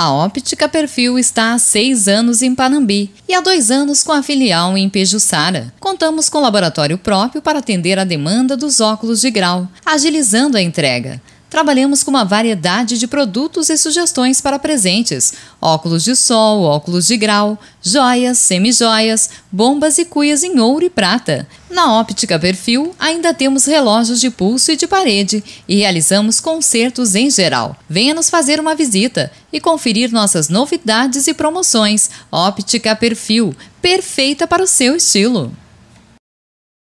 A Óptica Perfil está há seis anos em Panambi e há dois anos com a filial em Pejuçara. Contamos com laboratório próprio para atender a demanda dos óculos de grau, agilizando a entrega. Trabalhamos com uma variedade de produtos e sugestões para presentes: óculos de sol, óculos de grau, joias, semijoias, bombas e cuias em ouro e prata. Na óptica perfil, ainda temos relógios de pulso e de parede e realizamos concertos em geral. Venha nos fazer uma visita e conferir nossas novidades e promoções. Óptica perfil, perfeita para o seu estilo.